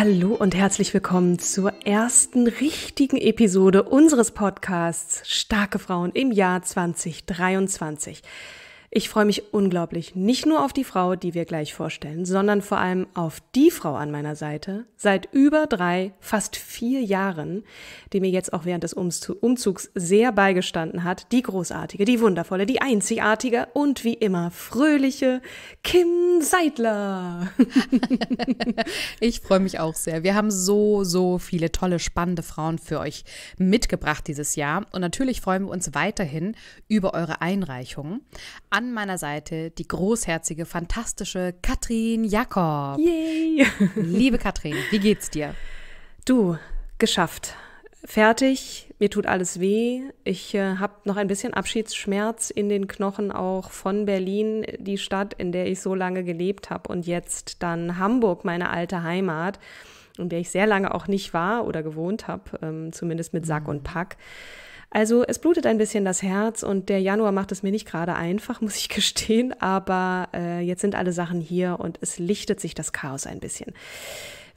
Hallo und herzlich willkommen zur ersten richtigen Episode unseres Podcasts Starke Frauen im Jahr 2023. Ich freue mich unglaublich nicht nur auf die Frau, die wir gleich vorstellen, sondern vor allem auf die Frau an meiner Seite seit über drei, fast vier Jahren, die mir jetzt auch während des Umzugs sehr beigestanden hat, die großartige, die wundervolle, die einzigartige und wie immer fröhliche Kim Seidler. ich freue mich auch sehr. Wir haben so, so viele tolle, spannende Frauen für euch mitgebracht dieses Jahr und natürlich freuen wir uns weiterhin über eure Einreichungen an meiner Seite die großherzige, fantastische Katrin Jakob. Yay! Liebe Katrin, wie geht's dir? Du, geschafft. Fertig, mir tut alles weh. Ich äh, habe noch ein bisschen Abschiedsschmerz in den Knochen auch von Berlin, die Stadt, in der ich so lange gelebt habe. Und jetzt dann Hamburg, meine alte Heimat, in der ich sehr lange auch nicht war oder gewohnt habe, ähm, zumindest mit Sack mhm. und Pack. Also es blutet ein bisschen das Herz und der Januar macht es mir nicht gerade einfach, muss ich gestehen, aber äh, jetzt sind alle Sachen hier und es lichtet sich das Chaos ein bisschen.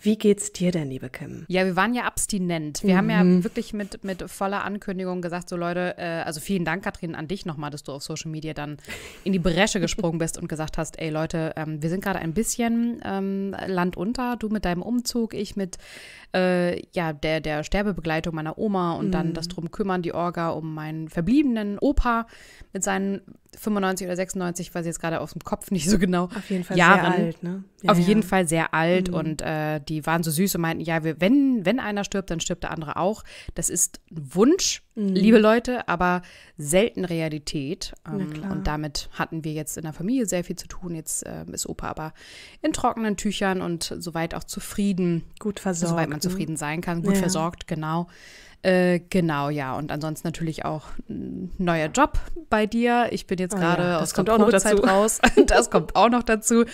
Wie geht's dir denn, liebe Kim? Ja, wir waren ja abstinent. Wir mhm. haben ja mhm. wirklich mit, mit voller Ankündigung gesagt, so Leute, äh, also vielen Dank, Katrin, an dich nochmal, dass du auf Social Media dann in die Bresche gesprungen bist und gesagt hast, ey Leute, ähm, wir sind gerade ein bisschen ähm, Land unter, du mit deinem Umzug, ich mit äh, ja, der, der Sterbebegleitung meiner Oma und mhm. dann das drum kümmern, die Orga um meinen verbliebenen Opa mit seinen 95 oder 96, weiß ich jetzt gerade aus dem Kopf nicht so genau. Auf jeden Fall Jahren. sehr alt, ne? Ja, auf ja. jeden Fall sehr alt mhm. und äh, die waren so süß und meinten, ja, wir, wenn, wenn einer stirbt, dann stirbt der andere auch. Das ist ein Wunsch Mhm. Liebe Leute, aber selten Realität. Ähm, und damit hatten wir jetzt in der Familie sehr viel zu tun. Jetzt äh, ist Opa aber in trockenen Tüchern und soweit auch zufrieden. Gut versorgt. Soweit man zufrieden sein kann. Gut ja. versorgt, genau. Äh, genau, ja. Und ansonsten natürlich auch ein neuer Job bei dir. Ich bin jetzt gerade oh ja, aus der Probezeit raus. das kommt auch noch dazu.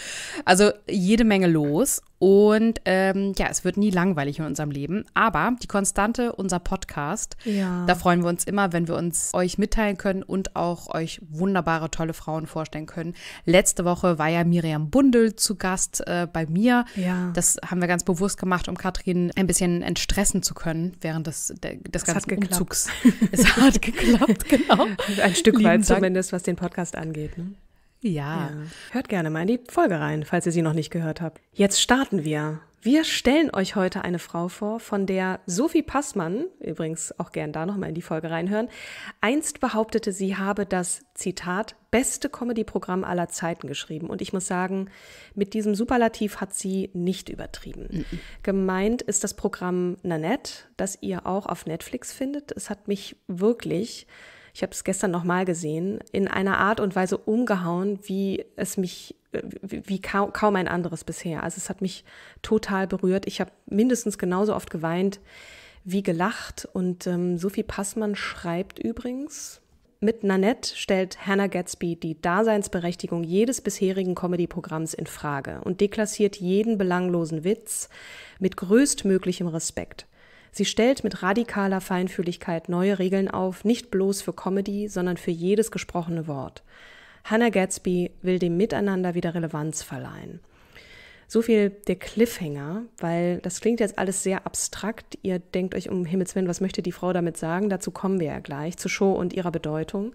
Also jede Menge los. Und ähm, ja, es wird nie langweilig in unserem Leben. Aber die Konstante, unser Podcast, ja. da freuen wir uns immer, wenn wir uns euch mitteilen können und auch euch wunderbare, tolle Frauen vorstellen können. Letzte Woche war ja Miriam Bundel zu Gast äh, bei mir. Ja. Das haben wir ganz bewusst gemacht, um Katrin ein bisschen entstressen zu können während des, der, des das ganzen Umzugs. es hat geklappt, genau. Ein Stück Lieben weit Dank. zumindest, was den Podcast angeht. Ne? Ja. ja. Hört gerne mal in die Folge rein, falls ihr sie noch nicht gehört habt. Jetzt starten wir. Wir stellen euch heute eine Frau vor, von der Sophie Passmann, übrigens auch gern da nochmal in die Folge reinhören, einst behauptete, sie habe das, Zitat, beste Comedy-Programm aller Zeiten geschrieben. Und ich muss sagen, mit diesem Superlativ hat sie nicht übertrieben. Mhm. Gemeint ist das Programm Nanette, das ihr auch auf Netflix findet. Es hat mich wirklich ich habe es gestern nochmal gesehen, in einer Art und Weise umgehauen, wie es mich, äh, wie, kaum, kaum ein anderes bisher. Also es hat mich total berührt. Ich habe mindestens genauso oft geweint wie gelacht. Und ähm, Sophie Passmann schreibt übrigens, mit Nanette stellt Hannah Gatsby die Daseinsberechtigung jedes bisherigen Comedy-Programms in Frage und deklassiert jeden belanglosen Witz mit größtmöglichem Respekt. Sie stellt mit radikaler Feinfühligkeit neue Regeln auf, nicht bloß für Comedy, sondern für jedes gesprochene Wort. Hannah Gatsby will dem Miteinander wieder Relevanz verleihen. So viel der Cliffhanger, weil das klingt jetzt alles sehr abstrakt. Ihr denkt euch um Himmels Willen, was möchte die Frau damit sagen? Dazu kommen wir ja gleich, zur Show und ihrer Bedeutung.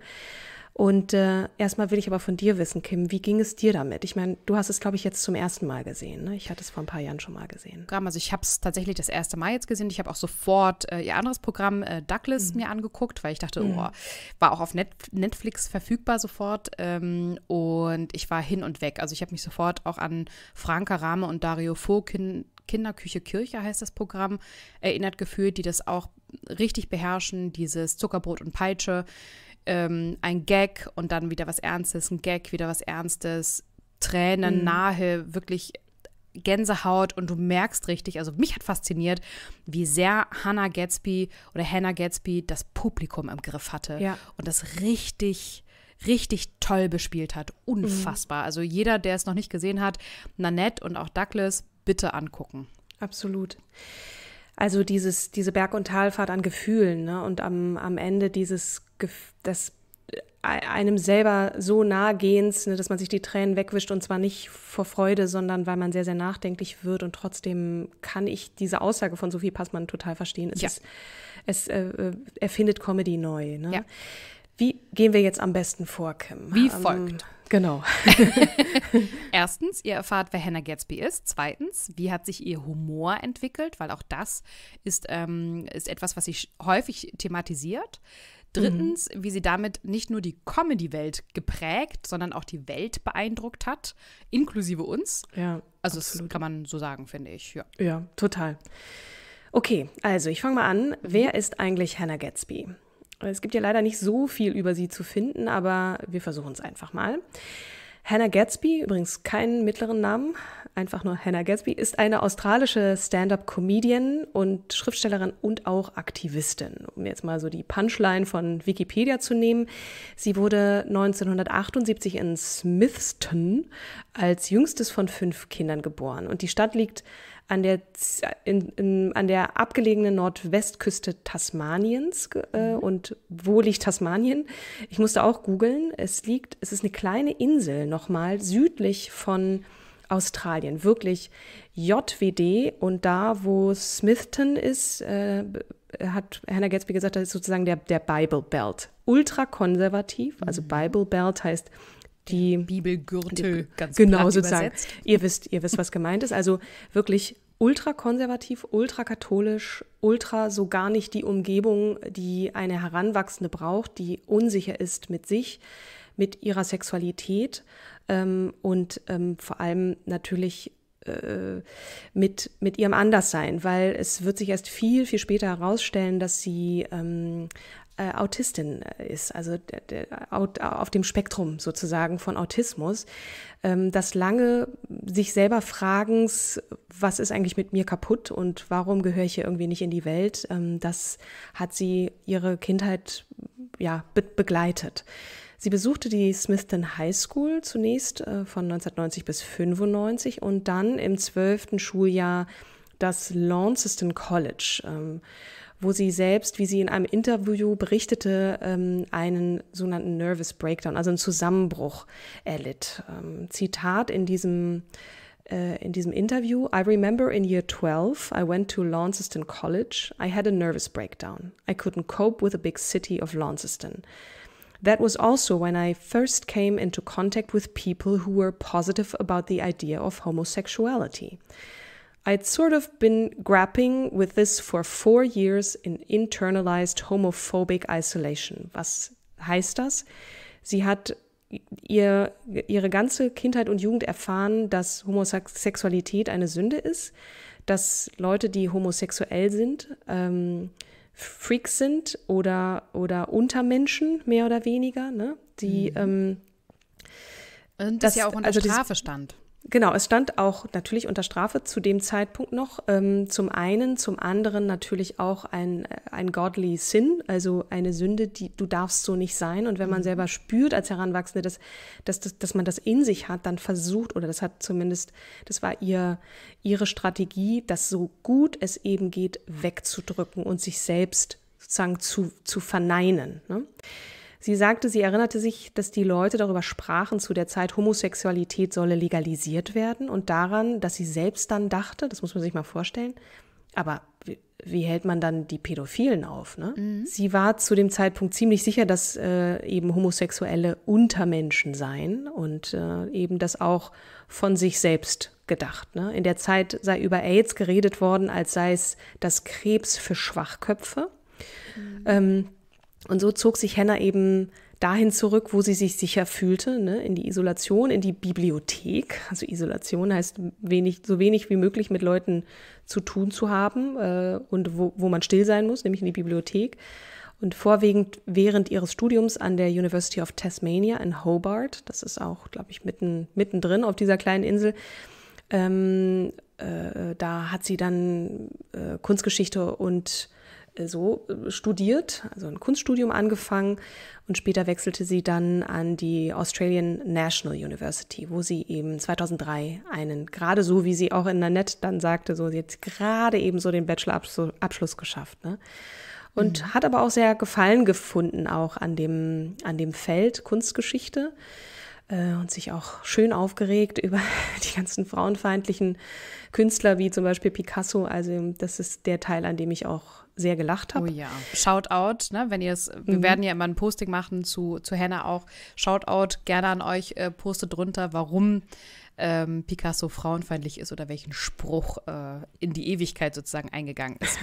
Und äh, erstmal will ich aber von dir wissen, Kim, wie ging es dir damit? Ich meine, du hast es, glaube ich, jetzt zum ersten Mal gesehen. Ne? Ich hatte es vor ein paar Jahren schon mal gesehen. Also ich habe es tatsächlich das erste Mal jetzt gesehen. Ich habe auch sofort äh, ihr anderes Programm äh, Douglas mhm. mir angeguckt, weil ich dachte, mhm. oh, war auch auf Net Netflix verfügbar sofort. Ähm, und ich war hin und weg. Also ich habe mich sofort auch an Franka Rahme und Dario Fokin Kinderküche Kirche heißt das Programm, erinnert gefühlt, die das auch richtig beherrschen, dieses Zuckerbrot und Peitsche ähm, ein Gag und dann wieder was Ernstes, ein Gag, wieder was Ernstes, Tränen, mhm. nahe, wirklich Gänsehaut und du merkst richtig, also mich hat fasziniert, wie sehr Hannah Gatsby oder Hannah Gatsby das Publikum im Griff hatte ja. und das richtig richtig toll bespielt hat. Mhm. Unfassbar. Mhm. Also jeder, der es noch nicht gesehen hat, Nanette und auch Douglas, bitte angucken. Absolut also dieses, diese Berg- und Talfahrt an Gefühlen ne? und am, am Ende dieses, das äh, einem selber so nahe ne, dass man sich die Tränen wegwischt und zwar nicht vor Freude, sondern weil man sehr, sehr nachdenklich wird und trotzdem kann ich diese Aussage von Sophie Passmann total verstehen. Es, ja. ist, es äh, äh erfindet Comedy neu. Ne? Ja. Wie gehen wir jetzt am besten vor, Kim? Wie ähm, folgt. Um, Genau. Erstens, ihr erfahrt, wer Hannah Gatsby ist. Zweitens, wie hat sich ihr Humor entwickelt, weil auch das ist, ähm, ist etwas, was sie häufig thematisiert. Drittens, mhm. wie sie damit nicht nur die Comedy-Welt geprägt, sondern auch die Welt beeindruckt hat, inklusive uns. Ja. Also, absolut. das kann man so sagen, finde ich. Ja, ja total. Okay, also ich fange mal an. Mhm. Wer ist eigentlich Hannah Gatsby? Es gibt ja leider nicht so viel über sie zu finden, aber wir versuchen es einfach mal. Hannah Gatsby, übrigens keinen mittleren Namen, einfach nur Hannah Gatsby, ist eine australische Stand-up-Comedian und Schriftstellerin und auch Aktivistin. Um jetzt mal so die Punchline von Wikipedia zu nehmen. Sie wurde 1978 in Smithston als jüngstes von fünf Kindern geboren. Und die Stadt liegt an der, in, in, an der abgelegenen Nordwestküste Tasmaniens. Äh, mhm. Und wo liegt Tasmanien? Ich musste auch googeln. Es liegt, es ist eine kleine Insel nochmal südlich von Australien. Wirklich JWD und da, wo Smithton ist, äh, hat Hannah Gatsby gesagt, das ist sozusagen der, der Bible Belt. Ultrakonservativ, also mhm. Bible Belt heißt die Bibelgürtel die, ganz genau sozusagen. Übersetzt. Ihr wisst, ihr wisst, was gemeint ist. Also wirklich ultrakonservativ, ultrakatholisch, ultra so gar nicht die Umgebung, die eine Heranwachsende braucht, die unsicher ist mit sich, mit ihrer Sexualität ähm, und ähm, vor allem natürlich äh, mit, mit ihrem Anderssein, weil es wird sich erst viel, viel später herausstellen, dass sie ähm, äh, Autistin äh, ist, also der, der, auf dem Spektrum sozusagen von Autismus, ähm, das lange sich selber fragens, was ist eigentlich mit mir kaputt und warum gehöre ich hier irgendwie nicht in die Welt, ähm, das hat sie ihre Kindheit ja, be begleitet. Sie besuchte die Smithton High School zunächst äh, von 1990 bis 95 und dann im zwölften Schuljahr das Launceston College. Ähm, wo sie selbst, wie sie in einem Interview berichtete, ähm, einen sogenannten Nervous Breakdown, also einen Zusammenbruch erlitt. Ähm, Zitat in diesem äh, in diesem Interview, I remember in year 12, I went to Launceston College. I had a nervous breakdown. I couldn't cope with the big city of Launceston. That was also when I first came into contact with people who were positive about the idea of homosexuality. I'd sort of been grappling with this for four years in internalized homophobic isolation. Was heißt das? Sie hat ihr, ihre ganze Kindheit und Jugend erfahren, dass Homosexualität eine Sünde ist, dass Leute, die homosexuell sind, ähm, Freaks sind oder, oder Untermenschen, mehr oder weniger, ne? die. Mhm. Ähm, und das ja auch unter also Strafe stand. Genau, es stand auch natürlich unter Strafe zu dem Zeitpunkt noch. Ähm, zum einen, zum anderen natürlich auch ein, äh, ein godly Sin, also eine Sünde, die du darfst so nicht sein. Und wenn man mhm. selber spürt als Heranwachsende, dass, dass, dass, dass man das in sich hat, dann versucht, oder das hat zumindest, das war ihr, ihre Strategie, das so gut es eben geht, wegzudrücken und sich selbst sozusagen zu, zu verneinen. Ne? Sie sagte, sie erinnerte sich, dass die Leute darüber sprachen zu der Zeit, Homosexualität solle legalisiert werden und daran, dass sie selbst dann dachte, das muss man sich mal vorstellen, aber wie, wie hält man dann die Pädophilen auf? Ne? Mhm. Sie war zu dem Zeitpunkt ziemlich sicher, dass äh, eben Homosexuelle Untermenschen seien und äh, eben das auch von sich selbst gedacht. Ne? In der Zeit sei über AIDS geredet worden, als sei es das Krebs für Schwachköpfe. Mhm. Ähm, und so zog sich Hannah eben dahin zurück, wo sie sich sicher fühlte, ne? in die Isolation, in die Bibliothek. Also Isolation heißt wenig, so wenig wie möglich mit Leuten zu tun zu haben äh, und wo, wo man still sein muss, nämlich in die Bibliothek. Und vorwiegend während ihres Studiums an der University of Tasmania in Hobart, das ist auch, glaube ich, mitten, mittendrin auf dieser kleinen Insel, ähm, äh, da hat sie dann äh, Kunstgeschichte und äh, so äh, studiert, also ein Kunststudium angefangen und später wechselte sie dann an die Australian National University, wo sie eben 2003 einen, gerade so wie sie auch in Nanette dann sagte, so jetzt gerade eben so den Bachelorabschluss geschafft. Ne? Und mhm. hat aber auch sehr Gefallen gefunden auch an dem, an dem Feld Kunstgeschichte. Äh, und sich auch schön aufgeregt über die ganzen frauenfeindlichen Künstler wie zum Beispiel Picasso. Also das ist der Teil, an dem ich auch sehr gelacht habe. Oh ja, Shoutout, ne, wenn ihr es, wir mhm. werden ja immer ein Posting machen zu, zu Hannah auch. Shoutout gerne an euch, äh, postet drunter, warum ähm, Picasso frauenfeindlich ist oder welchen Spruch äh, in die Ewigkeit sozusagen eingegangen ist.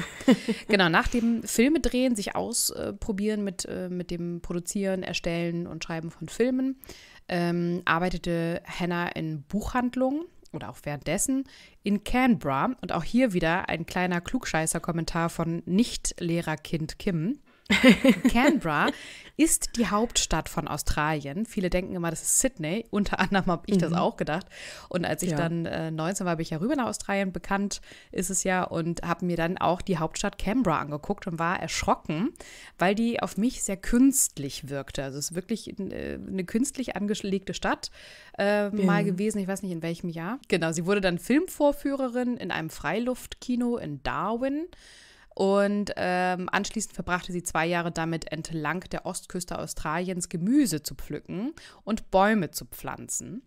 genau, nach dem Filme drehen, sich ausprobieren mit, äh, mit dem Produzieren, Erstellen und Schreiben von Filmen, ähm, arbeitete Hannah in Buchhandlungen oder auch währenddessen in Canberra. Und auch hier wieder ein kleiner Klugscheißer-Kommentar von Nicht-Lehrerkind Kim. Canberra ist die Hauptstadt von Australien. Viele denken immer, das ist Sydney. Unter anderem habe ich mhm. das auch gedacht. Und als ich ja. dann äh, 19 war, habe ich ja rüber nach Australien. Bekannt ist es ja. Und habe mir dann auch die Hauptstadt Canberra angeguckt und war erschrocken, weil die auf mich sehr künstlich wirkte. Also es ist wirklich äh, eine künstlich angelegte Stadt äh, mal gewesen. Ich weiß nicht, in welchem Jahr. Genau, sie wurde dann Filmvorführerin in einem Freiluftkino in Darwin. Und ähm, anschließend verbrachte sie zwei Jahre damit, entlang der Ostküste Australiens Gemüse zu pflücken und Bäume zu pflanzen.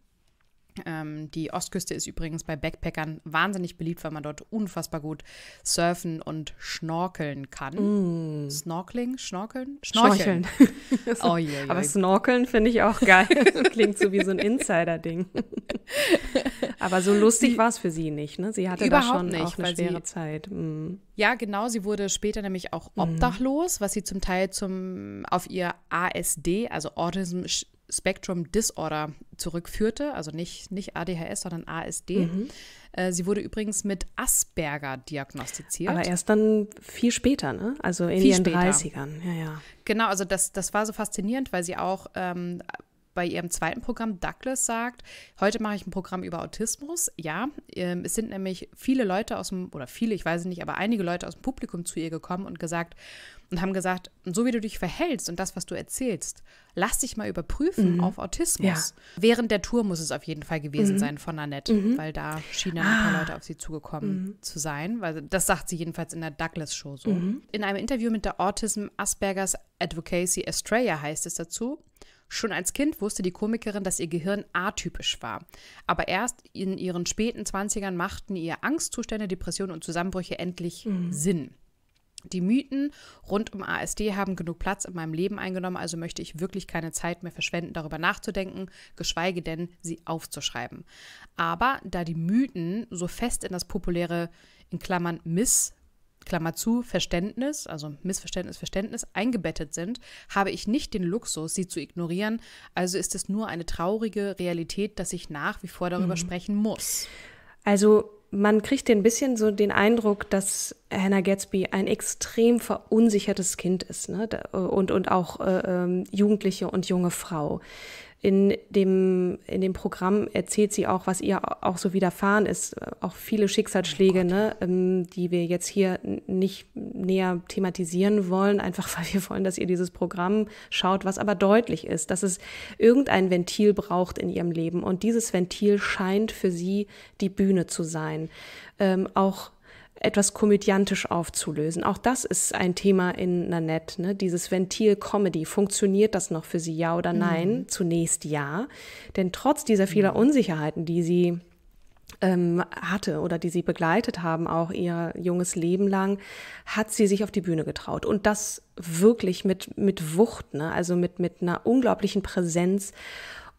Ähm, die Ostküste ist übrigens bei Backpackern wahnsinnig beliebt, weil man dort unfassbar gut surfen und schnorkeln kann. Mm. Snorkeling? Schnorkeln? Schnorcheln. Schnorcheln. oh, je, je. Aber Snorkeln finde ich auch geil. Klingt so wie so ein Insider-Ding. Aber so lustig war es für sie nicht. Ne? Sie hatte Überhaupt da schon nicht, auch eine schwere sie, Zeit. Mm. Ja, genau. Sie wurde später nämlich auch mm. obdachlos, mm. was sie zum Teil zum, auf ihr ASD, also Autism Spectrum Disorder zurückführte, also nicht, nicht ADHS, sondern ASD. Mhm. Äh, sie wurde übrigens mit Asperger diagnostiziert. Aber erst dann viel später, ne? Also in viel den später. 30ern, ja, ja. Genau, also das, das war so faszinierend, weil sie auch ähm, bei ihrem zweiten Programm Douglas sagt, heute mache ich ein Programm über Autismus. Ja, ähm, es sind nämlich viele Leute aus dem, oder viele, ich weiß nicht, aber einige Leute aus dem Publikum zu ihr gekommen und gesagt, und haben gesagt, so wie du dich verhältst und das, was du erzählst, lass dich mal überprüfen mhm. auf Autismus. Ja. Während der Tour muss es auf jeden Fall gewesen mhm. sein von Annette, mhm. weil da schienen ein paar ah. Leute auf sie zugekommen mhm. zu sein, weil das sagt sie jedenfalls in der Douglas-Show so. Mhm. In einem Interview mit der Autism Asperger's Advocacy Australia heißt es dazu, Schon als Kind wusste die Komikerin, dass ihr Gehirn atypisch war. Aber erst in ihren späten 20ern machten ihr Angstzustände, Depressionen und Zusammenbrüche endlich mhm. Sinn. Die Mythen rund um ASD haben genug Platz in meinem Leben eingenommen, also möchte ich wirklich keine Zeit mehr verschwenden, darüber nachzudenken, geschweige denn, sie aufzuschreiben. Aber da die Mythen so fest in das populäre, in Klammern Miss, Klammer zu, Verständnis, also Missverständnis, Verständnis, eingebettet sind, habe ich nicht den Luxus, sie zu ignorieren. Also ist es nur eine traurige Realität, dass ich nach wie vor darüber mhm. sprechen muss. Also man kriegt ein bisschen so den Eindruck, dass Hannah Gatsby ein extrem verunsichertes Kind ist ne? und, und auch äh, ähm, Jugendliche und junge Frau. In dem, in dem Programm erzählt sie auch, was ihr auch so widerfahren ist. Auch viele Schicksalsschläge, oh ne, ähm, die wir jetzt hier nicht näher thematisieren wollen, einfach weil wir wollen, dass ihr dieses Programm schaut, was aber deutlich ist, dass es irgendein Ventil braucht in ihrem Leben. Und dieses Ventil scheint für sie die Bühne zu sein. Ähm, auch etwas komödiantisch aufzulösen. Auch das ist ein Thema in Nanette, ne? dieses Ventil Comedy. Funktioniert das noch für sie, ja oder nein? Mhm. Zunächst ja, denn trotz dieser vieler mhm. Unsicherheiten, die sie ähm, hatte oder die sie begleitet haben, auch ihr junges Leben lang, hat sie sich auf die Bühne getraut. Und das wirklich mit, mit Wucht, ne? also mit, mit einer unglaublichen Präsenz.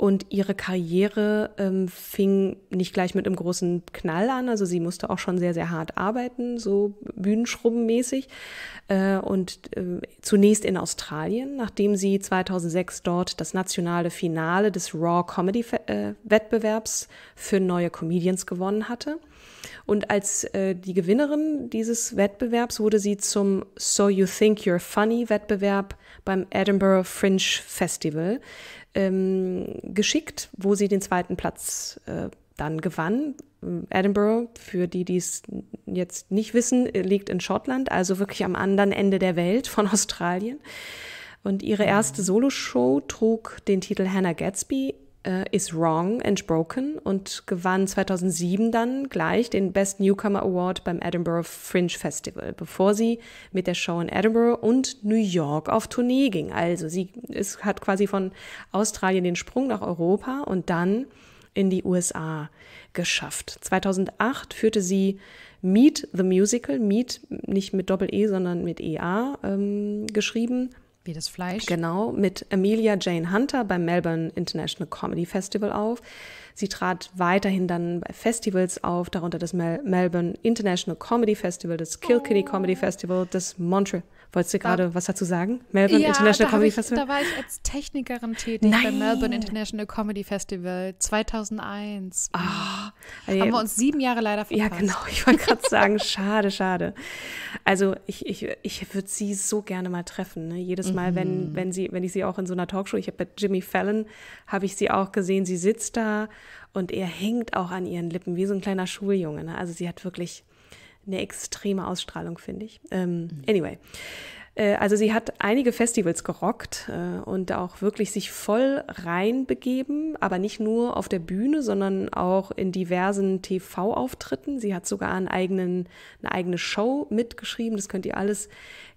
Und ihre Karriere ähm, fing nicht gleich mit einem großen Knall an. Also sie musste auch schon sehr, sehr hart arbeiten, so bühnenschrubbenmäßig. Äh, und äh, zunächst in Australien, nachdem sie 2006 dort das nationale Finale des Raw Comedy äh, Wettbewerbs für neue Comedians gewonnen hatte. Und als äh, die Gewinnerin dieses Wettbewerbs wurde sie zum So You Think You're Funny Wettbewerb beim Edinburgh Fringe Festival ähm, geschickt, wo sie den zweiten Platz äh, dann gewann. Edinburgh, für die, die es jetzt nicht wissen, liegt in Schottland, also wirklich am anderen Ende der Welt von Australien. Und ihre erste Soloshow trug den Titel Hannah Gatsby äh, Is Wrong and Broken und gewann 2007 dann gleich den Best Newcomer Award beim Edinburgh Fringe Festival, bevor sie mit der Show in Edinburgh und New York auf Tournee ging. Also sie ist, hat quasi von Australien den Sprung nach Europa und dann in die USA geschafft. 2008 führte sie Meet the Musical, Meet nicht mit Doppel-E, sondern mit EA ähm, geschrieben, wie das Fleisch. Genau, mit Amelia Jane Hunter beim Melbourne International Comedy Festival auf. Sie trat weiterhin dann bei Festivals auf, darunter das Mel Melbourne International Comedy Festival, das Kilkenny oh. Comedy Festival, das Montreal. Wolltest du gerade was dazu sagen? Melbourne ja, International Comedy ich, Festival? Da war ich als Technikerin tätig Nein. beim Melbourne International Comedy Festival 2001. Oh, ah, Haben wir uns sieben Jahre leider verpasst. Ja, genau. Ich wollte gerade sagen, schade, schade. Also ich, ich, ich würde sie so gerne mal treffen. Ne? Jedes Mal, mhm. wenn, wenn, sie, wenn ich sie auch in so einer Talkshow, ich habe bei Jimmy Fallon, habe ich sie auch gesehen, sie sitzt da und er hängt auch an ihren Lippen wie so ein kleiner Schuljunge. Ne? Also sie hat wirklich eine extreme Ausstrahlung, finde ich. Ähm, anyway. Äh, also sie hat einige Festivals gerockt äh, und auch wirklich sich voll reinbegeben, aber nicht nur auf der Bühne, sondern auch in diversen TV-Auftritten. Sie hat sogar einen eigenen, eine eigene Show mitgeschrieben. Das könnt ihr alles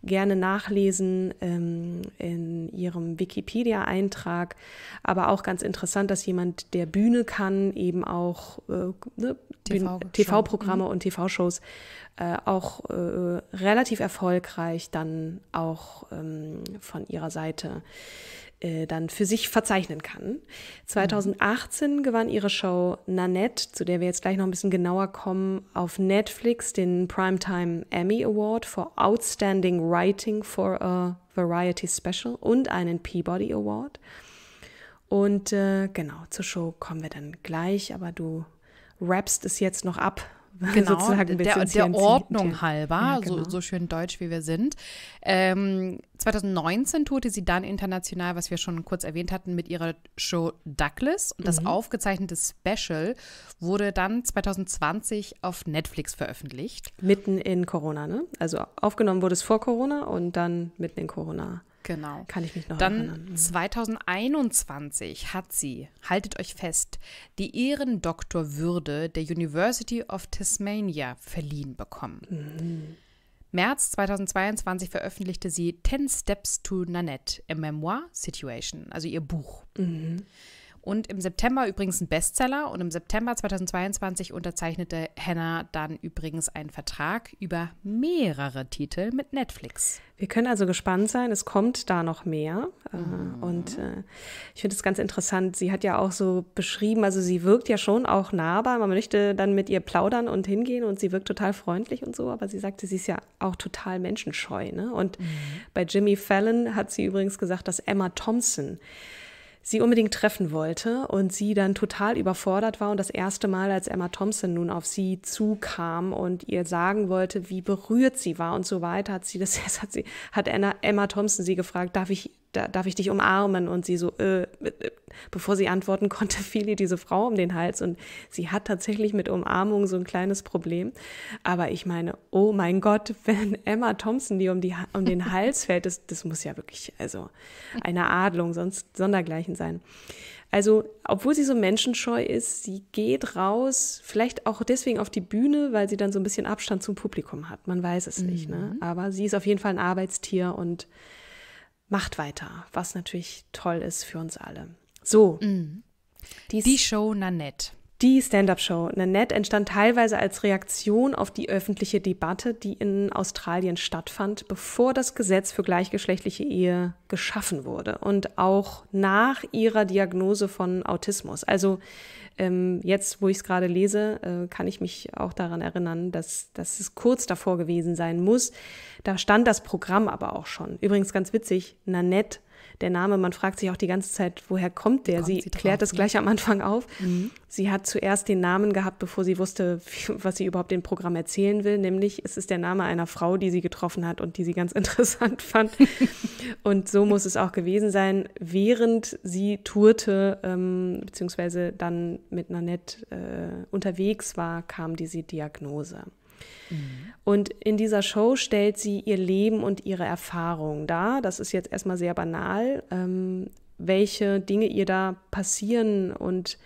gerne nachlesen ähm, in ihrem Wikipedia-Eintrag. Aber auch ganz interessant, dass jemand, der Bühne kann, eben auch äh, ne, TV-Programme TV mhm. und TV-Shows äh, auch äh, relativ erfolgreich dann auch ähm, von ihrer Seite äh, dann für sich verzeichnen kann. 2018 mhm. gewann ihre Show Nanette, zu der wir jetzt gleich noch ein bisschen genauer kommen, auf Netflix den Primetime Emmy Award for Outstanding Writing for a Variety Special und einen Peabody Award. Und äh, genau, zur Show kommen wir dann gleich, aber du rappst es jetzt noch ab, genau, sozusagen der, der Ordnung ja. halber, ja, genau. so, so, schön deutsch wie wir sind. Ähm, 2019 tourte sie dann international, was wir schon kurz erwähnt hatten, mit ihrer Show Douglas. Und das mhm. aufgezeichnete Special wurde dann 2020 auf Netflix veröffentlicht. Mitten in Corona, ne? Also aufgenommen wurde es vor Corona und dann mitten in Corona Genau. Kann ich mich noch Dann erinnern. 2021 mhm. hat sie, haltet euch fest, die Ehrendoktorwürde der University of Tasmania verliehen bekommen. Mhm. März 2022 veröffentlichte sie Ten Steps to Nanette, a Memoir Situation, also ihr Buch. Mhm. Und im September übrigens ein Bestseller. Und im September 2022 unterzeichnete Hannah dann übrigens einen Vertrag über mehrere Titel mit Netflix. Wir können also gespannt sein. Es kommt da noch mehr. Äh, mhm. Und äh, ich finde es ganz interessant. Sie hat ja auch so beschrieben, also sie wirkt ja schon auch nahbar. Man möchte dann mit ihr plaudern und hingehen und sie wirkt total freundlich und so. Aber sie sagte, sie ist ja auch total menschenscheu. Ne? Und mhm. bei Jimmy Fallon hat sie übrigens gesagt, dass Emma Thompson sie unbedingt treffen wollte und sie dann total überfordert war und das erste Mal, als Emma Thompson nun auf sie zukam und ihr sagen wollte, wie berührt sie war und so weiter, hat sie das, hat sie, hat Anna, Emma Thompson sie gefragt, darf ich da darf ich dich umarmen? Und sie so, äh, äh bevor sie antworten konnte, fiel ihr diese Frau um den Hals. Und sie hat tatsächlich mit Umarmung so ein kleines Problem. Aber ich meine, oh mein Gott, wenn Emma Thompson dir um, die, um den Hals fällt, das, das muss ja wirklich also eine Adlung, sonst Sondergleichen sein. Also, obwohl sie so menschenscheu ist, sie geht raus, vielleicht auch deswegen auf die Bühne, weil sie dann so ein bisschen Abstand zum Publikum hat. Man weiß es mhm. nicht, ne? Mhm. Aber sie ist auf jeden Fall ein Arbeitstier und macht weiter, was natürlich toll ist für uns alle. So. Mm. Die, die Show Nanette. Die Stand-up-Show Nanette entstand teilweise als Reaktion auf die öffentliche Debatte, die in Australien stattfand, bevor das Gesetz für gleichgeschlechtliche Ehe geschaffen wurde und auch nach ihrer Diagnose von Autismus. Also ähm, jetzt, wo ich es gerade lese, äh, kann ich mich auch daran erinnern, dass, dass es kurz davor gewesen sein muss. Da stand das Programm aber auch schon. Übrigens ganz witzig, Nanette der Name, man fragt sich auch die ganze Zeit, woher kommt der? Kommt sie, sie klärt es ne? gleich am Anfang auf. Mhm. Sie hat zuerst den Namen gehabt, bevor sie wusste, was sie überhaupt dem Programm erzählen will, nämlich es ist der Name einer Frau, die sie getroffen hat und die sie ganz interessant fand. und so muss es auch gewesen sein, während sie tourte, ähm, beziehungsweise dann mit Nanette äh, unterwegs war, kam diese Diagnose. Und in dieser Show stellt sie ihr Leben und ihre Erfahrungen dar. Das ist jetzt erstmal sehr banal, ähm, welche Dinge ihr da passieren. Und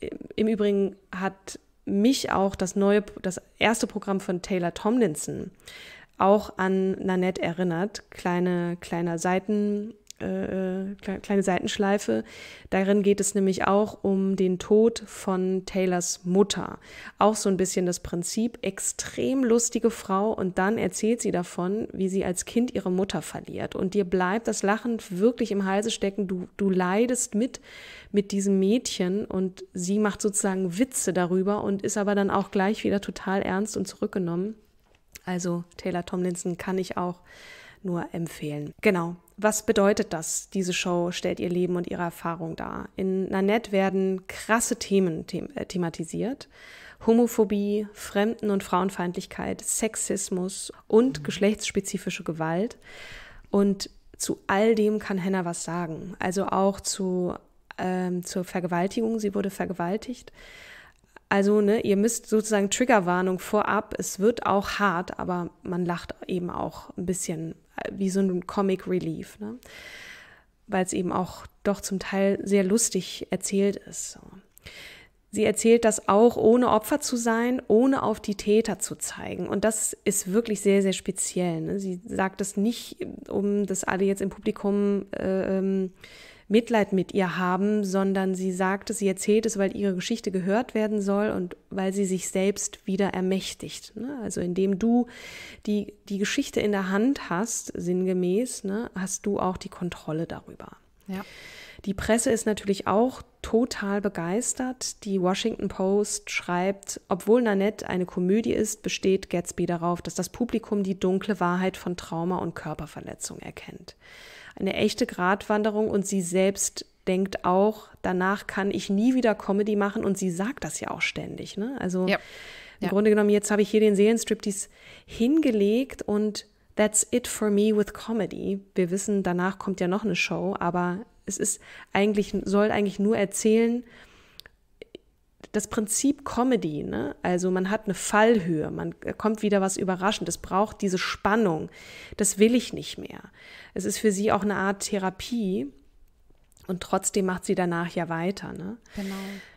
äh, im Übrigen hat mich auch das neue, das erste Programm von Taylor Tomlinson auch an Nanette erinnert. Kleine, kleiner Seiten, äh, kleine Seitenschleife. Darin geht es nämlich auch um den Tod von Taylors Mutter. Auch so ein bisschen das Prinzip, extrem lustige Frau und dann erzählt sie davon, wie sie als Kind ihre Mutter verliert. Und dir bleibt das Lachen wirklich im Halse stecken. Du, du leidest mit, mit diesem Mädchen und sie macht sozusagen Witze darüber und ist aber dann auch gleich wieder total ernst und zurückgenommen. Also Taylor Tomlinson kann ich auch nur empfehlen. Genau, was bedeutet das? Diese Show stellt ihr Leben und ihre Erfahrung dar. In Nanette werden krasse Themen äh, thematisiert. Homophobie, Fremden- und Frauenfeindlichkeit, Sexismus und geschlechtsspezifische Gewalt. Und zu all dem kann Henna was sagen. Also auch zu, ähm, zur Vergewaltigung. Sie wurde vergewaltigt. Also, ne, ihr müsst sozusagen Triggerwarnung vorab. Es wird auch hart, aber man lacht eben auch ein bisschen wie so ein Comic Relief, ne? weil es eben auch doch zum Teil sehr lustig erzählt ist. Sie erzählt das auch, ohne Opfer zu sein, ohne auf die Täter zu zeigen. Und das ist wirklich sehr, sehr speziell. Ne? Sie sagt das nicht, um das alle jetzt im Publikum äh, ähm, Mitleid mit ihr haben, sondern sie sagt es, sie erzählt es, weil ihre Geschichte gehört werden soll und weil sie sich selbst wieder ermächtigt. Ne? Also indem du die, die Geschichte in der Hand hast, sinngemäß, ne, hast du auch die Kontrolle darüber. Ja. Die Presse ist natürlich auch total begeistert. Die Washington Post schreibt, obwohl Nanette eine Komödie ist, besteht Gatsby darauf, dass das Publikum die dunkle Wahrheit von Trauma und Körperverletzung erkennt eine echte Gratwanderung und sie selbst denkt auch, danach kann ich nie wieder Comedy machen und sie sagt das ja auch ständig. Ne? Also ja. im ja. Grunde genommen, jetzt habe ich hier den Seelenstriptease hingelegt und that's it for me with Comedy. Wir wissen, danach kommt ja noch eine Show, aber es ist eigentlich, soll eigentlich nur erzählen, das Prinzip Comedy, ne? also man hat eine Fallhöhe, man äh, kommt wieder was überraschend, Überraschendes, braucht diese Spannung, das will ich nicht mehr. Es ist für sie auch eine Art Therapie und trotzdem macht sie danach ja weiter. Ne? Genau.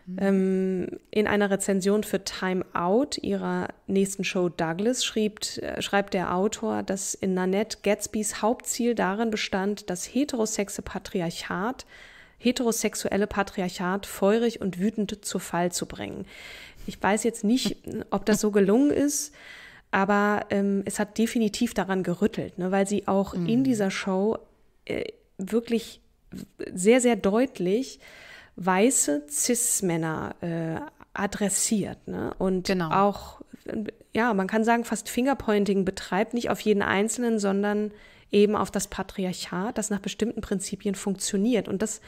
Mhm. Ähm, in einer Rezension für Time Out ihrer nächsten Show Douglas schrieb, äh, schreibt der Autor, dass in Nanette Gatsbys Hauptziel darin bestand, das heterosexe Patriarchat heterosexuelle Patriarchat feurig und wütend zu Fall zu bringen. Ich weiß jetzt nicht, ob das so gelungen ist, aber ähm, es hat definitiv daran gerüttelt, ne, weil sie auch mhm. in dieser Show äh, wirklich sehr, sehr deutlich weiße Cis-Männer äh, adressiert. Ne? Und genau. auch, ja, man kann sagen, fast Fingerpointing betreibt, nicht auf jeden Einzelnen, sondern eben auf das Patriarchat, das nach bestimmten Prinzipien funktioniert. Und das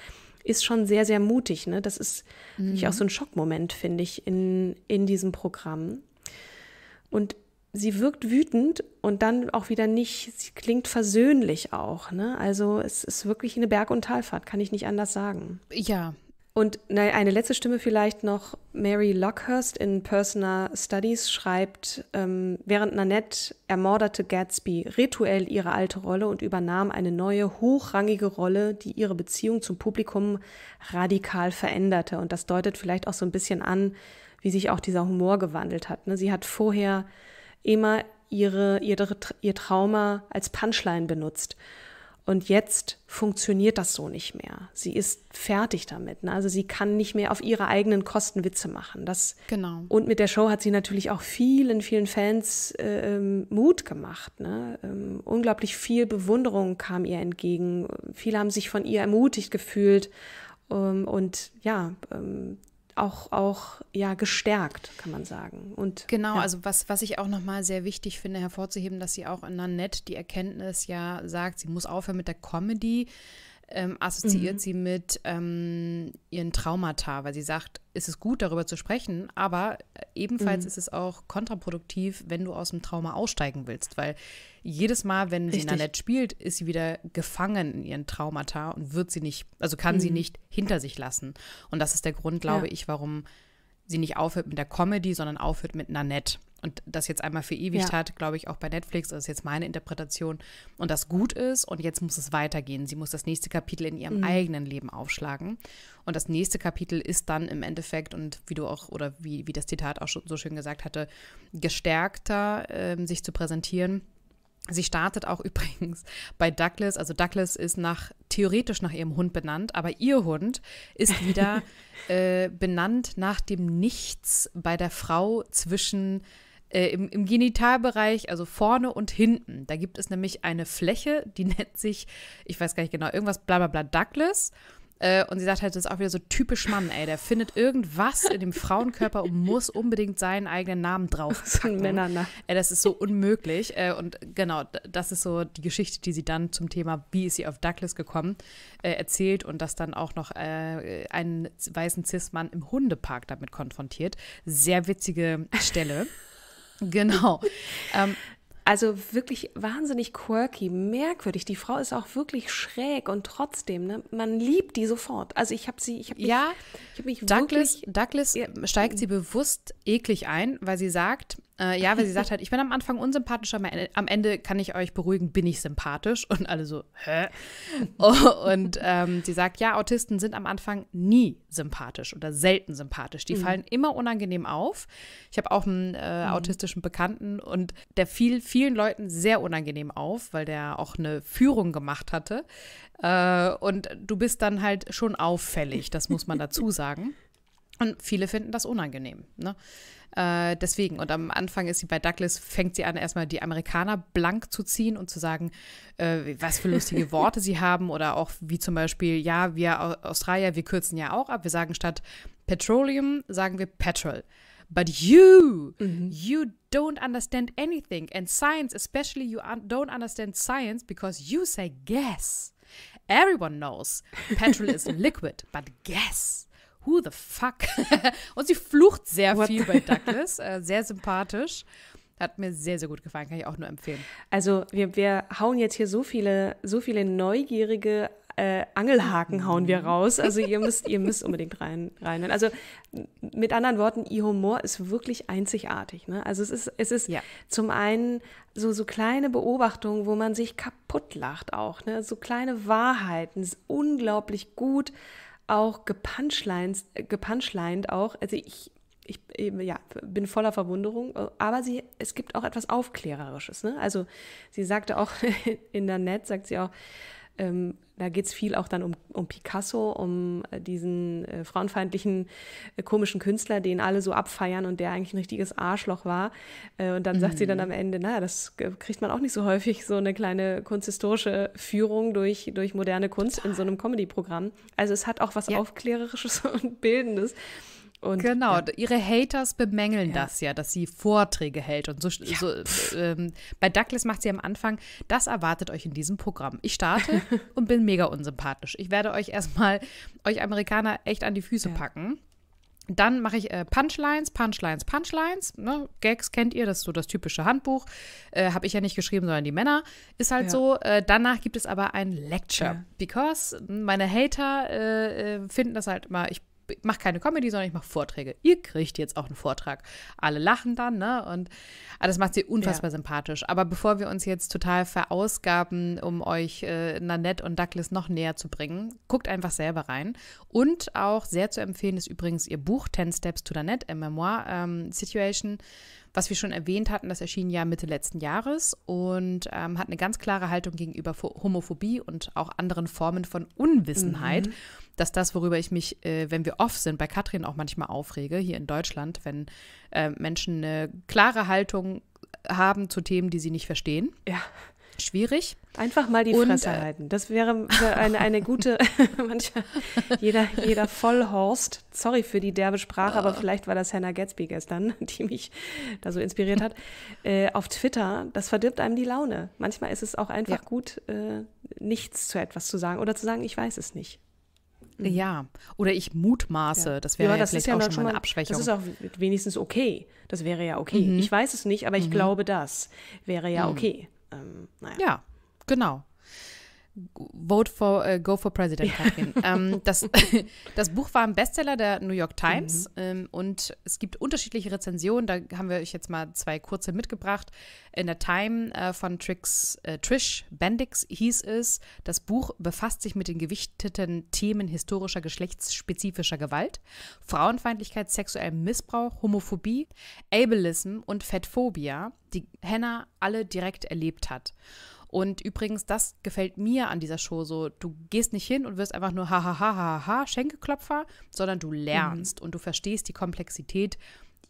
ist schon sehr, sehr mutig. Ne? Das ist mhm. auch so ein Schockmoment, finde ich, in, in diesem Programm. Und sie wirkt wütend und dann auch wieder nicht, sie klingt versöhnlich auch. Ne? Also es ist wirklich eine Berg- und Talfahrt, kann ich nicht anders sagen. Ja, und eine letzte Stimme vielleicht noch. Mary Lockhurst in Personal Studies schreibt, ähm, während Nanette ermordete Gatsby rituell ihre alte Rolle und übernahm eine neue, hochrangige Rolle, die ihre Beziehung zum Publikum radikal veränderte. Und das deutet vielleicht auch so ein bisschen an, wie sich auch dieser Humor gewandelt hat. Ne? Sie hat vorher immer ihre, ihre, ihr Trauma als Punchline benutzt. Und jetzt funktioniert das so nicht mehr. Sie ist fertig damit. Ne? Also sie kann nicht mehr auf ihre eigenen Kosten Witze machen. Das, genau. Und mit der Show hat sie natürlich auch vielen, vielen Fans äh, Mut gemacht. Ne? Ähm, unglaublich viel Bewunderung kam ihr entgegen. Viele haben sich von ihr ermutigt gefühlt. Ähm, und ja, ähm, auch, auch ja, gestärkt, kann man sagen. Und, genau, ja. also was, was ich auch nochmal sehr wichtig finde, hervorzuheben, dass sie auch in Nanette die Erkenntnis ja sagt, sie muss aufhören mit der Comedy ähm, assoziiert mhm. sie mit ähm, ihren Traumata, weil sie sagt, es ist gut, darüber zu sprechen, aber äh, ebenfalls mhm. ist es auch kontraproduktiv, wenn du aus dem Trauma aussteigen willst, weil jedes Mal, wenn Richtig. sie Nanette spielt, ist sie wieder gefangen in ihren Traumata und wird sie nicht, also kann mhm. sie nicht hinter sich lassen. Und das ist der Grund, glaube ja. ich, warum sie nicht aufhört mit der Comedy, sondern aufhört mit Nanette und das jetzt einmal verewigt ja. hat, glaube ich, auch bei Netflix, das ist jetzt meine Interpretation, und das gut ist und jetzt muss es weitergehen. Sie muss das nächste Kapitel in ihrem mhm. eigenen Leben aufschlagen. Und das nächste Kapitel ist dann im Endeffekt, und wie du auch, oder wie, wie das Zitat auch so schön gesagt hatte, gestärkter äh, sich zu präsentieren. Sie startet auch übrigens bei Douglas. Also Douglas ist nach theoretisch nach ihrem Hund benannt, aber ihr Hund ist wieder äh, benannt nach dem Nichts bei der Frau zwischen äh, im, im, Genitalbereich, also vorne und hinten. Da gibt es nämlich eine Fläche, die nennt sich, ich weiß gar nicht genau, irgendwas bla bla bla Douglas. Äh, und sie sagt halt, das ist auch wieder so typisch Mann, ey. Der findet irgendwas in dem Frauenkörper und muss unbedingt seinen eigenen Namen drauf. So ein ne? Äh, das ist so unmöglich. Äh, und genau, das ist so die Geschichte, die sie dann zum Thema, wie ist sie auf Douglas gekommen, äh, erzählt und dass dann auch noch äh, einen weißen Cis-Mann im Hundepark damit konfrontiert. Sehr witzige Stelle. Genau. ähm, also wirklich wahnsinnig quirky, merkwürdig. Die Frau ist auch wirklich schräg und trotzdem, ne, man liebt die sofort. Also ich habe sie, ich habe mich, ja, ich hab mich Douglas, wirklich, Douglas ja, steigt sie bewusst eklig ein, weil sie sagt, äh, ja, weil sie sagt halt, ich bin am Anfang unsympathisch, aber am Ende kann ich euch beruhigen, bin ich sympathisch. Und alle so, hä? Oh, und ähm, sie sagt, ja, Autisten sind am Anfang nie sympathisch oder selten sympathisch. Die mhm. fallen immer unangenehm auf. Ich habe auch einen äh, mhm. autistischen Bekannten und der fiel vielen Leuten sehr unangenehm auf, weil der auch eine Führung gemacht hatte. Äh, und du bist dann halt schon auffällig, das muss man dazu sagen. Und viele finden das unangenehm. Ne? Äh, deswegen, und am Anfang ist sie bei Douglas, fängt sie an, erstmal die Amerikaner blank zu ziehen und zu sagen, äh, was für lustige Worte sie haben oder auch wie zum Beispiel, ja, wir Australier, wir kürzen ja auch ab. Wir sagen statt Petroleum, sagen wir Petrol. But you, mhm. you don't understand anything. And science, especially you un don't understand science because you say gas. Everyone knows petrol is liquid, but gas who the fuck? und sie flucht sehr What? viel bei Douglas, äh, sehr sympathisch. Hat mir sehr, sehr gut gefallen, kann ich auch nur empfehlen. Also wir, wir hauen jetzt hier so viele, so viele neugierige äh, Angelhaken hauen wir mhm. raus. Also ihr müsst, ihr müsst unbedingt rein, rein. Also mit anderen Worten, ihr Humor ist wirklich einzigartig. Ne? Also es ist, es ist ja. zum einen so, so kleine Beobachtungen, wo man sich kaputt lacht auch. Ne? So kleine Wahrheiten, ist unglaublich gut auch gepunchlined, äh, gepunchlined auch. Also ich, ich ja, bin voller Verwunderung, äh, aber sie, es gibt auch etwas Aufklärerisches. Ne? Also sie sagte auch in der Net, sagt sie auch, ähm, da geht es viel auch dann um, um Picasso, um äh, diesen äh, frauenfeindlichen, äh, komischen Künstler, den alle so abfeiern und der eigentlich ein richtiges Arschloch war. Äh, und dann mhm. sagt sie dann mhm. am Ende, naja, das äh, kriegt man auch nicht so häufig, so eine kleine kunsthistorische Führung durch, durch moderne Kunst Total. in so einem Comedy-Programm. Also es hat auch was ja. Aufklärerisches und Bildendes. Und, genau, ja. ihre Haters bemängeln ja. das ja, dass sie Vorträge hält. Und so, ja. so ähm, bei Douglas macht sie am Anfang, das erwartet euch in diesem Programm. Ich starte und bin mega unsympathisch. Ich werde euch erstmal, euch Amerikaner, echt an die Füße packen. Dann mache ich äh, Punchlines, Punchlines, Punchlines. Ne? Gags kennt ihr, das ist so das typische Handbuch. Äh, Habe ich ja nicht geschrieben, sondern die Männer. Ist halt ja. so. Äh, danach gibt es aber ein Lecture. Ja. Because meine Hater äh, äh, finden das halt immer, ich mache keine Comedy, sondern ich mache Vorträge. Ihr kriegt jetzt auch einen Vortrag. Alle lachen dann, ne? Und ah, das macht sie unfassbar ja. sympathisch. Aber bevor wir uns jetzt total verausgaben, um euch äh, Nanette und Douglas noch näher zu bringen, guckt einfach selber rein. Und auch sehr zu empfehlen ist übrigens ihr Buch 10 Steps to Nanette, a Memoir ähm, Situation was wir schon erwähnt hatten, das erschien ja Mitte letzten Jahres und ähm, hat eine ganz klare Haltung gegenüber Homophobie und auch anderen Formen von Unwissenheit. Mhm. Dass das, worüber ich mich, äh, wenn wir off sind, bei Katrin auch manchmal aufrege, hier in Deutschland, wenn äh, Menschen eine klare Haltung haben zu Themen, die sie nicht verstehen. Ja schwierig. Einfach mal die und, Fresse äh, halten. Das wäre eine, eine gute, manchmal, jeder, jeder Vollhorst, sorry für die derbe Sprache, aber ah. vielleicht war das Hannah Gatsby gestern, die mich da so inspiriert hat, äh, auf Twitter, das verdirbt einem die Laune. Manchmal ist es auch einfach ja. gut, äh, nichts zu etwas zu sagen oder zu sagen, ich weiß es nicht. Äh, ja, oder ich mutmaße, ja. das wäre ja, das ja auch schon mal eine Abschwächung. Das ist auch wenigstens okay, das wäre ja okay. Mhm. Ich weiß es nicht, aber ich mhm. glaube das, wäre ja mhm. okay ähm, naja. Ja, genau. Vote for uh, Go for President, Katrin. Ähm, das, das Buch war ein Bestseller der New York Times mhm. ähm, und es gibt unterschiedliche Rezensionen. Da haben wir euch jetzt mal zwei kurze mitgebracht. In der Time äh, von Trix, äh, Trish Bendix hieß es, das Buch befasst sich mit den gewichteten Themen historischer geschlechtsspezifischer Gewalt, Frauenfeindlichkeit, sexuellem Missbrauch, Homophobie, Ableism und Fettphobia, die Hannah alle direkt erlebt hat. Und übrigens, das gefällt mir an dieser Show so. Du gehst nicht hin und wirst einfach nur hahaha Schenkelklopfer, sondern du lernst mhm. und du verstehst die Komplexität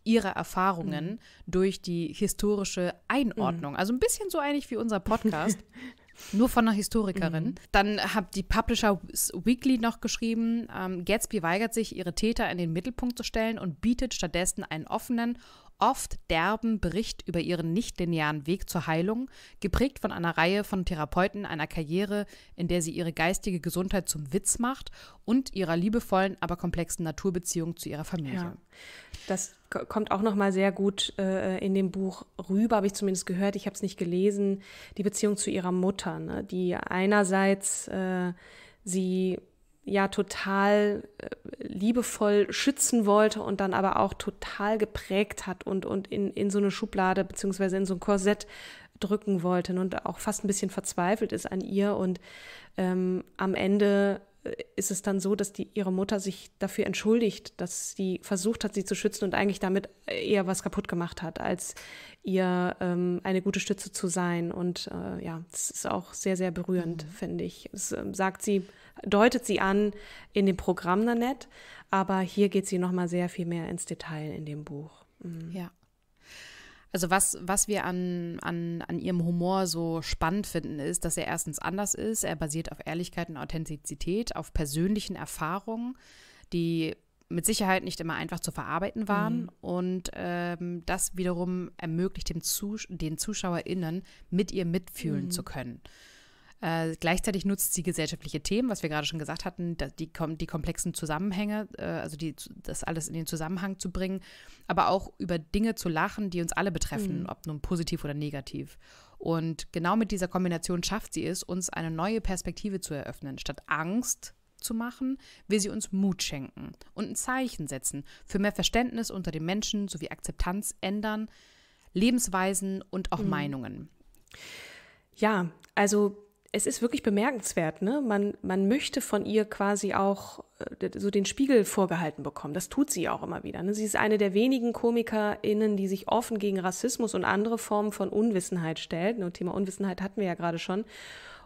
ihrer Erfahrungen mhm. durch die historische Einordnung. Mhm. Also ein bisschen so eigentlich wie unser Podcast. nur von einer Historikerin. Mhm. Dann hat die Publisher Weekly noch geschrieben, ähm, Gatsby weigert sich, ihre Täter in den Mittelpunkt zu stellen und bietet stattdessen einen offenen, oft derben Bericht über ihren nichtlinearen Weg zur Heilung, geprägt von einer Reihe von Therapeuten einer Karriere, in der sie ihre geistige Gesundheit zum Witz macht und ihrer liebevollen, aber komplexen Naturbeziehung zu ihrer Familie. Ja. Das kommt auch noch mal sehr gut äh, in dem Buch rüber, habe ich zumindest gehört, ich habe es nicht gelesen, die Beziehung zu ihrer Mutter, ne? die einerseits äh, sie ja total äh, liebevoll schützen wollte und dann aber auch total geprägt hat und, und in, in so eine Schublade beziehungsweise in so ein Korsett drücken wollte und auch fast ein bisschen verzweifelt ist an ihr. Und ähm, am Ende äh, ist es dann so, dass die, ihre Mutter sich dafür entschuldigt, dass sie versucht hat, sie zu schützen und eigentlich damit eher was kaputt gemacht hat, als ihr ähm, eine gute Stütze zu sein. Und äh, ja, das ist auch sehr, sehr berührend, mhm. finde ich. Das äh, sagt sie deutet sie an in dem Programm Nanette, aber hier geht sie nochmal sehr viel mehr ins Detail in dem Buch. Mhm. Ja. Also was, was wir an, an, an ihrem Humor so spannend finden, ist, dass er erstens anders ist. Er basiert auf Ehrlichkeit und Authentizität, auf persönlichen Erfahrungen, die mit Sicherheit nicht immer einfach zu verarbeiten waren. Mhm. Und ähm, das wiederum ermöglicht dem Zus den ZuschauerInnen, mit ihr mitfühlen mhm. zu können. Äh, gleichzeitig nutzt sie gesellschaftliche Themen, was wir gerade schon gesagt hatten, die, die komplexen Zusammenhänge, äh, also die, das alles in den Zusammenhang zu bringen, aber auch über Dinge zu lachen, die uns alle betreffen, mhm. ob nun positiv oder negativ. Und genau mit dieser Kombination schafft sie es, uns eine neue Perspektive zu eröffnen. Statt Angst zu machen, will sie uns Mut schenken und ein Zeichen setzen für mehr Verständnis unter den Menschen sowie Akzeptanz ändern, Lebensweisen und auch mhm. Meinungen. Ja, also es ist wirklich bemerkenswert, ne? Man, man möchte von ihr quasi auch äh, so den Spiegel vorgehalten bekommen. Das tut sie auch immer wieder. Ne? Sie ist eine der wenigen KomikerInnen, die sich offen gegen Rassismus und andere Formen von Unwissenheit stellt. Und Thema Unwissenheit hatten wir ja gerade schon.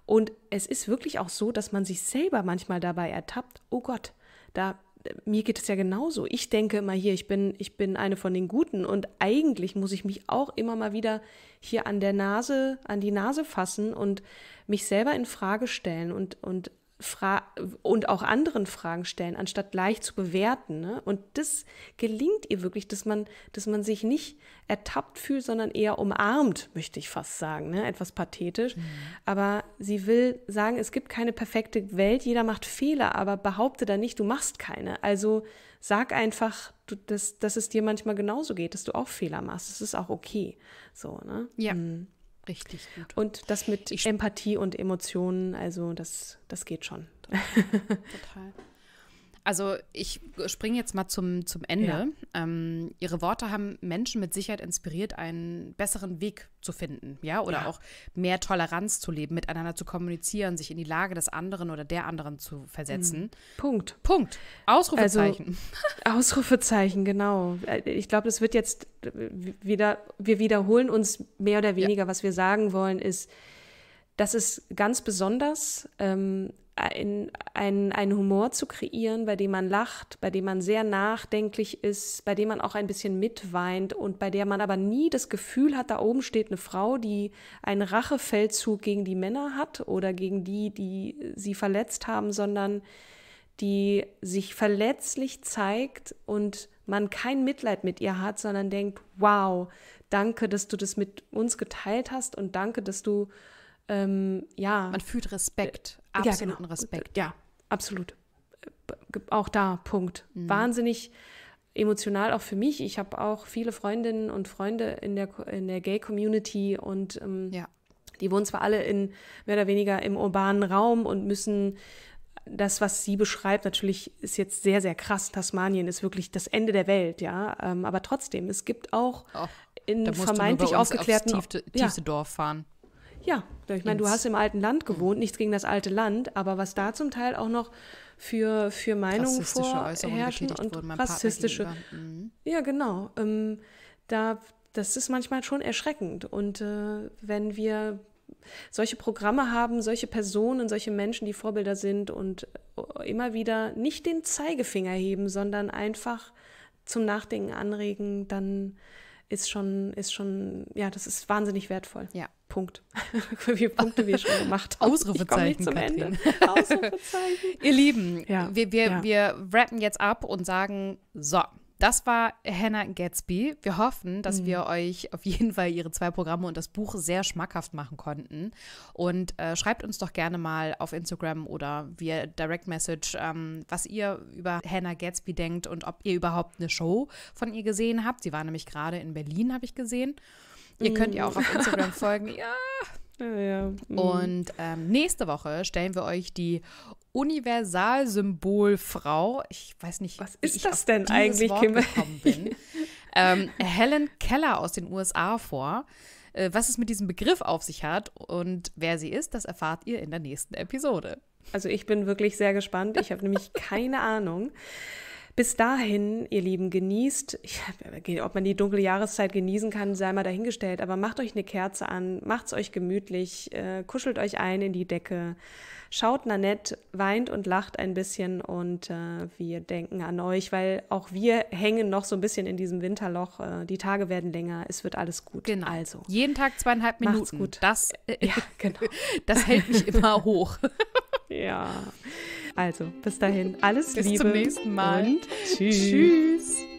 Und es ist wirklich auch so, dass man sich selber manchmal dabei ertappt, oh Gott, da mir geht es ja genauso. Ich denke immer hier, ich bin, ich bin eine von den Guten und eigentlich muss ich mich auch immer mal wieder hier an der Nase, an die Nase fassen und mich selber in Frage stellen und, und Fra und auch anderen Fragen stellen, anstatt leicht zu bewerten. Ne? Und das gelingt ihr wirklich, dass man, dass man sich nicht ertappt fühlt, sondern eher umarmt, möchte ich fast sagen. Ne? Etwas pathetisch. Mhm. Aber sie will sagen, es gibt keine perfekte Welt, jeder macht Fehler, aber behaupte da nicht, du machst keine. Also sag einfach, du, dass, dass es dir manchmal genauso geht, dass du auch Fehler machst. Das ist auch okay. So, ne? Ja. Mhm. Richtig gut. Und das mit ich Empathie und Emotionen, also das, das geht schon. Total. total. Also ich springe jetzt mal zum, zum Ende. Ja. Ähm, ihre Worte haben Menschen mit Sicherheit inspiriert, einen besseren Weg zu finden, ja, oder ja. auch mehr Toleranz zu leben, miteinander zu kommunizieren, sich in die Lage des anderen oder der anderen zu versetzen. Mhm. Punkt. Punkt. Ausrufezeichen. Also, Ausrufezeichen, genau. Äh, ich glaube, das wird jetzt äh, wieder, wir wiederholen uns mehr oder weniger, ja. was wir sagen wollen, ist, das ist ganz besonders ähm, ein, ein, einen Humor zu kreieren, bei dem man lacht, bei dem man sehr nachdenklich ist, bei dem man auch ein bisschen mitweint und bei der man aber nie das Gefühl hat, da oben steht eine Frau, die einen Rachefeldzug gegen die Männer hat oder gegen die, die sie verletzt haben, sondern die sich verletzlich zeigt und man kein Mitleid mit ihr hat, sondern denkt, wow, danke, dass du das mit uns geteilt hast und danke, dass du ähm, ja. Man fühlt Respekt, äh, absoluten ja, genau. Respekt. Ja, absolut. Äh, auch da, Punkt. Mhm. Wahnsinnig emotional auch für mich. Ich habe auch viele Freundinnen und Freunde in der, in der Gay-Community und ähm, ja. die wohnen zwar alle in mehr oder weniger im urbanen Raum und müssen das, was sie beschreibt, natürlich ist jetzt sehr, sehr krass. Tasmanien ist wirklich das Ende der Welt, ja. Ähm, aber trotzdem, es gibt auch oh, in vermeintlich aufgeklärten. Tiefste, tiefste ja. Dorf fahren. Ja, ich meine, du hast im alten Land gewohnt, nichts gegen das alte Land, aber was da zum Teil auch noch für, für Meinungen vorherrschen und wurden, rassistische. Mhm. Ja, genau. Ähm, da, das ist manchmal schon erschreckend. Und äh, wenn wir solche Programme haben, solche Personen, solche Menschen, die Vorbilder sind und äh, immer wieder nicht den Zeigefinger heben, sondern einfach zum Nachdenken anregen, dann ist schon, ist schon, ja, das ist wahnsinnig wertvoll. Ja, Punkt. Wie viele Punkte wir schon gemacht haben. Ausrufezeichen, Katrin. Ausrufezeichen. Ihr Lieben, ja, wir, wir, ja. wir rappen jetzt ab und sagen, so, das war Hannah Gatsby. Wir hoffen, dass mhm. wir euch auf jeden Fall ihre zwei Programme und das Buch sehr schmackhaft machen konnten. Und äh, schreibt uns doch gerne mal auf Instagram oder via Direct Message, ähm, was ihr über Hannah Gatsby denkt und ob ihr überhaupt eine Show von ihr gesehen habt. Sie war nämlich gerade in Berlin, habe ich gesehen. Ihr könnt ja auch mm. auf Instagram folgen. Ja. ja, ja. Mhm. Und ähm, nächste Woche stellen wir euch die Universalsymbolfrau. Ich weiß nicht, was ist das denn eigentlich, Wort Kim? gekommen bin. ähm, Helen Keller aus den USA vor. Äh, was es mit diesem Begriff auf sich hat und wer sie ist, das erfahrt ihr in der nächsten Episode. Also ich bin wirklich sehr gespannt. Ich habe nämlich keine Ahnung. Bis dahin, ihr Lieben, genießt, ob man die dunkle Jahreszeit genießen kann, sei mal dahingestellt, aber macht euch eine Kerze an, macht es euch gemütlich, äh, kuschelt euch ein in die Decke, schaut Nanette, weint und lacht ein bisschen und äh, wir denken an euch, weil auch wir hängen noch so ein bisschen in diesem Winterloch. Äh, die Tage werden länger, es wird alles gut. Genau. Also. Jeden Tag zweieinhalb Minuten. Macht's gut. Das, ja, genau. das hält mich immer hoch. ja. Also, bis dahin, alles bis Liebe. Bis zum nächsten Mal. Und tschüss. tschüss.